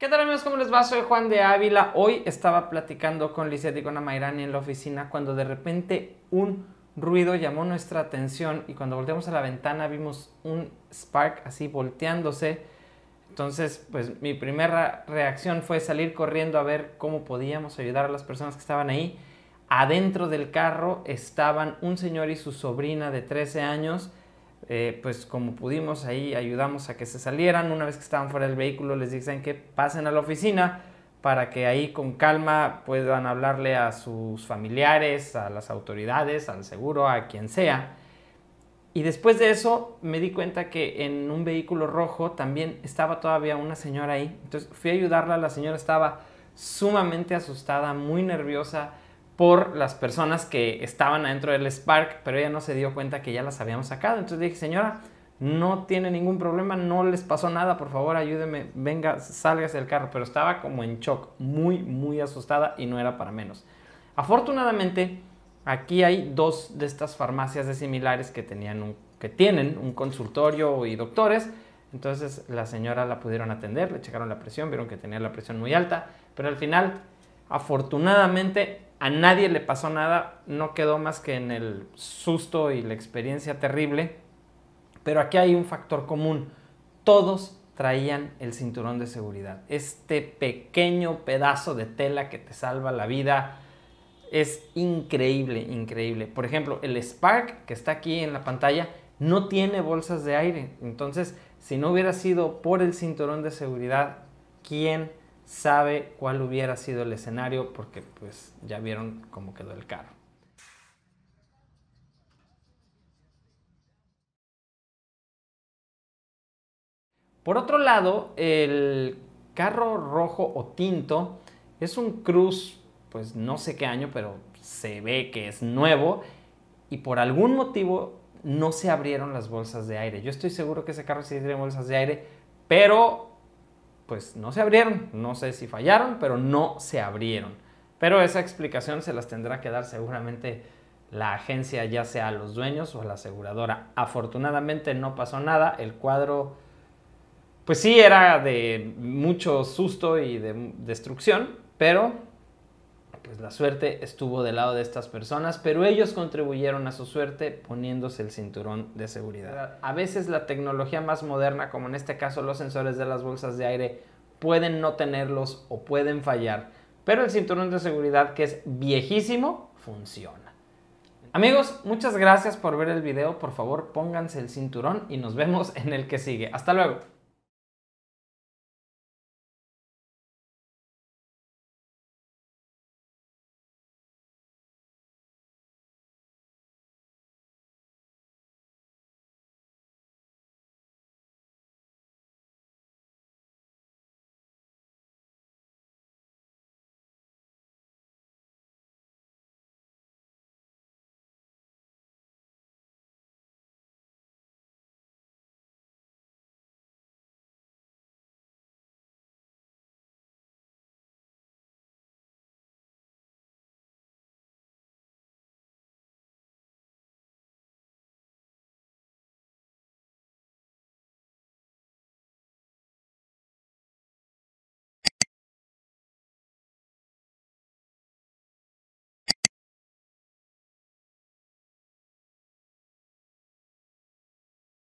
¿Qué tal amigos? ¿Cómo les va? Soy Juan de Ávila. Hoy estaba platicando con Lizeth y con Amairani en la oficina cuando de repente un ruido llamó nuestra atención y cuando volteamos a la ventana vimos un spark así volteándose. Entonces, pues mi primera reacción fue salir corriendo a ver cómo podíamos ayudar a las personas que estaban ahí. Adentro del carro estaban un señor y su sobrina de 13 años eh, pues como pudimos ahí ayudamos a que se salieran. Una vez que estaban fuera del vehículo les dicen que pasen a la oficina para que ahí con calma puedan hablarle a sus familiares, a las autoridades, al seguro, a quien sea. Y después de eso me di cuenta que en un vehículo rojo también estaba todavía una señora ahí. Entonces fui a ayudarla, la señora estaba sumamente asustada, muy nerviosa, por las personas que estaban adentro del Spark, pero ella no se dio cuenta que ya las habíamos sacado. Entonces dije, señora, no tiene ningún problema, no les pasó nada, por favor ayúdeme, venga, sálgase del carro. Pero estaba como en shock, muy, muy asustada y no era para menos. Afortunadamente, aquí hay dos de estas farmacias de similares que, tenían un, que tienen un consultorio y doctores. Entonces la señora la pudieron atender, le checaron la presión, vieron que tenía la presión muy alta, pero al final, afortunadamente, a nadie le pasó nada, no quedó más que en el susto y la experiencia terrible. Pero aquí hay un factor común. Todos traían el cinturón de seguridad. Este pequeño pedazo de tela que te salva la vida es increíble, increíble. Por ejemplo, el Spark que está aquí en la pantalla no tiene bolsas de aire. Entonces, si no hubiera sido por el cinturón de seguridad, ¿quién sabe cuál hubiera sido el escenario porque pues ya vieron cómo quedó el carro. Por otro lado, el carro rojo o tinto es un cruz, pues no sé qué año, pero se ve que es nuevo y por algún motivo no se abrieron las bolsas de aire. Yo estoy seguro que ese carro sí tiene bolsas de aire, pero pues no se abrieron. No sé si fallaron, pero no se abrieron. Pero esa explicación se las tendrá que dar seguramente la agencia, ya sea a los dueños o a la aseguradora. Afortunadamente no pasó nada. El cuadro, pues sí, era de mucho susto y de destrucción, pero pues, la suerte estuvo del lado de estas personas, pero ellos contribuyeron a su suerte poniéndose el cinturón de seguridad. A veces la tecnología más moderna, como en este caso los sensores de las bolsas de aire, pueden no tenerlos o pueden fallar, pero el cinturón de seguridad que es viejísimo funciona. Amigos, muchas gracias por ver el video, por favor pónganse el cinturón y nos vemos en el que sigue. Hasta luego.